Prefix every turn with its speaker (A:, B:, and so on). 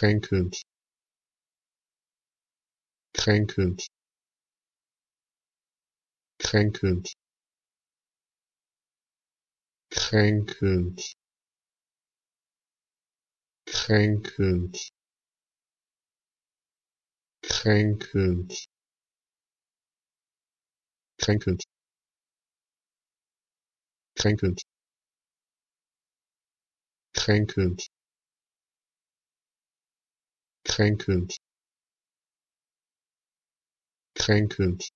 A: kränkend kränkend kränkend kränkend kränkend kränkend kränkend kränkend kränkend kränkelnd